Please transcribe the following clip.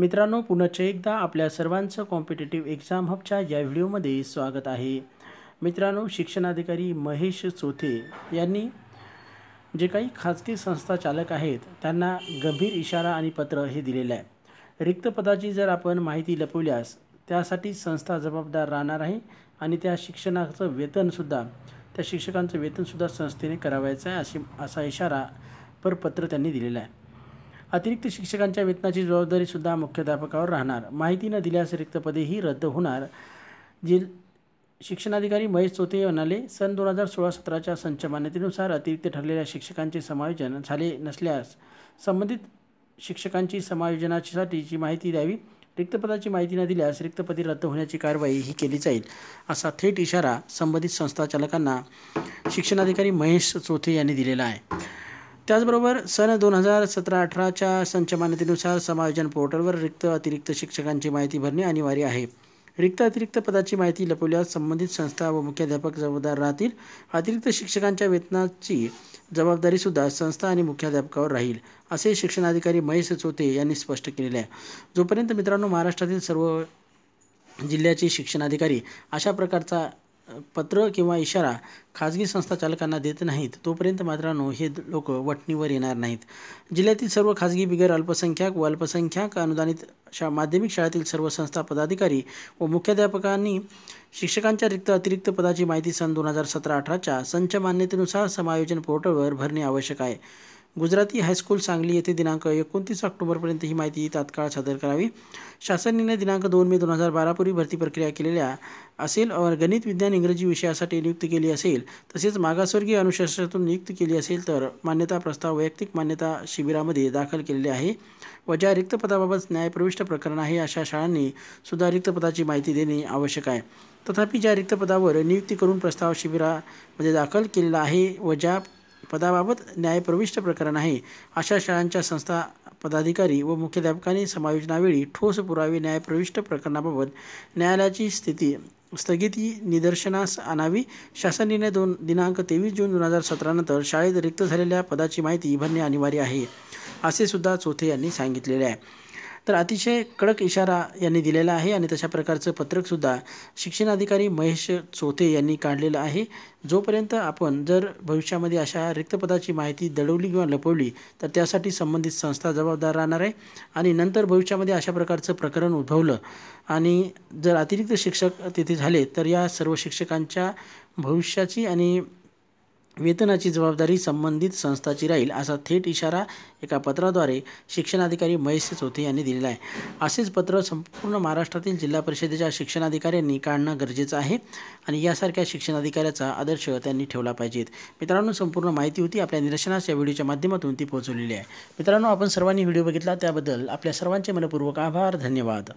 मित्रांनो पुनश्च एकदा आपल्या सर्वांचं कॉम्पिटेटिव्ह एक्झाम हबच्या या व्हिडिओमध्ये स्वागत आहे मित्रांनो शिक्षणाधिकारी महेश चोथे यांनी जे काही खाजगी संस्था चालक आहेत त्यांना गंभीर इशारा आणि पत्र हे दिलेलं आहे रिक्त पदाची जर आपण माहिती लपवल्यास त्यासाठी संस्था जबाबदार राहणार आहे आणि त्या शिक्षणाचं वेतनसुद्धा त्या शिक्षकांचं वेतनसुद्धा संस्थेने करावायचं आहे अशी असा इशारा पर पत्र त्यांनी दिलेला आहे अतिरिक्त शिक्षकांच्या वेतनाची जबाबदारी सुद्धा मुख्याध्यापकावर राहणार माहिती न दिल्यास रिक्त पदेही रद्द होणार जिल शिक्षणाधिकारी महेश चोते म्हणाले सन दोन हजार सोळा सतराच्या संच मान्यतेनुसार अतिरिक्त ठरलेल्या शिक्षकांचे समायोजन झाले नसल्यास संबंधित शिक्षकांची समायोजनासाठीची माहिती द्यावी रिक्तपदाची माहिती न दिल्यास रिक्तपदी रद्द होण्याची कारवाई ही केली जाईल असा थेट इशारा संबंधित संस्थाचालकांना शिक्षणाधिकारी महेश चोथे यांनी दिलेला आहे त्याचबरोबर सन दोन हजार सतरा अठराच्या संचमानतेनुसार समायोजन पोर्टलवर रिक्त अतिरिक्त शिक्षकांची माहिती भरणे अनिवार्य आहे रिक्त अतिरिक्त पदाची माहिती लपवल्यास संबंधित संस्था व मुख्याध्यापक जबाबदार राहतील अतिरिक्त शिक्षकांच्या वेतनाची जबाबदारीसुद्धा संस्था आणि मुख्याध्यापकावर राहील असे शिक्षणाधिकारी महेश चोते यांनी स्पष्ट केलेले आहे जोपर्यंत मित्रांनो महाराष्ट्रातील सर्व जिल्ह्याचे शिक्षणाधिकारी अशा प्रकारचा पत्र किंवा इशारा खाजगी संस्था चालकांना देत नाहीत तोपर्यंत मात्रांनो हे लोक वटणीवर येणार नाहीत जिल्ह्यातील सर्व खाजगी बिगर अल्पसंख्याक व अल्पसंख्याक अनुदानित शा माध्यमिक शाळेतील सर्व संस्था पदाधिकारी व मुख्याध्यापकांनी शिक्षकांच्या रिक्त अतिरिक्त पदाची माहिती सन दोन हजार सतरा अठराच्या संच मान्यतेनुसार समायोजन पोर्टलवर भरणे आवश्यक आहे गुजराती हायस्कूल सांगली येथे दिनांक एकोणतीस ऑक्टोबरपर्यंत ही माहिती तात्काळ सादर करावी शासन दिनांक दोन मे दोन हजार बारापूर्वी भरती प्रक्रिया केलेल्या असेल और गणित विज्ञान इंग्रजी विषयासाठी नियुक्त केली असेल तसेच मागासवर्गीय अनुशासनातून नियुक्त केली असेल तर मान्यता प्रस्ताव वैयक्तिक मान्यता शिबिरामध्ये दाखल केलेले आहे व ज्या रिक्त पदाबाबत न्यायप्रविष्ट प्रकरण आहे अशा शाळांनी सुद्धा रिक्त पदाची माहिती देणे आवश्यक आहे तथापि ज्या रिक्त पदावर नियुक्ती करून प्रस्ताव शिबिरामध्ये दाखल केलेला आहे व ज्या पदाबाबत न्यायप्रविष्ट प्रकरण आहे अशा शाळांच्या संस्था पदाधिकारी व मुख्याध्यापकांनी समायोजनावेळी ठोस पुरावे न्यायप्रविष्ट प्रकरणाबाबत न्यायालयाची स्थिती स्थगिती निदर्शनास आणावी शासन निर्णय दोन दिनांक तेवीस जून दोन हजार सतरानंतर शाळेत रिक्त झालेल्या पदाची माहिती भरणे अनिवार्य आहे असे सुद्धा चोथे यांनी सांगितलेले आहे तर अतिशय कडक इशारा यांनी दिलेला आहे आणि तशा प्रकारचं पत्रकसुद्धा शिक्षणाधिकारी महेश चोथे यांनी काढलेलं आहे जोपर्यंत आपण जर भविष्यामध्ये अशा रिक्तपदाची माहिती दडवली किंवा लपवली तर त्यासाठी संबंधित संस्था जबाबदार राहणार आहे आणि नंतर भविष्यामध्ये अशा प्रकारचं प्रकरण उद्भवलं आणि जर अतिरिक्त शिक्षक तिथे झाले तर या सर्व शिक्षकांच्या भविष्याची आणि वेतनाची जबाबदारी संबंधित संस्थाची राहील असा थेट इशारा एका पत्राद्वारे शिक्षणाधिकारी महेश चौथे यांनी दिलेला आहे असेच पत्र संपूर्ण महाराष्ट्रातील जिल्हा परिषदेच्या शिक्षणाधिकाऱ्यांनी काढणं गरजेचं आहे आणि यासारख्या शिक्षणाधिकाऱ्याचा आदर्श त्यांनी ठेवला पाहिजेत मित्रांनो संपूर्ण माहिती होती आपल्या निदर्शनास या व्हिडिओच्या माध्यमातून ती पोहोचवलेली आहे मित्रांनो आपण सर्वांनी व्हिडिओ बघितला त्याबद्दल आपल्या सर्वांचे मनपूर्वक आभार धन्यवाद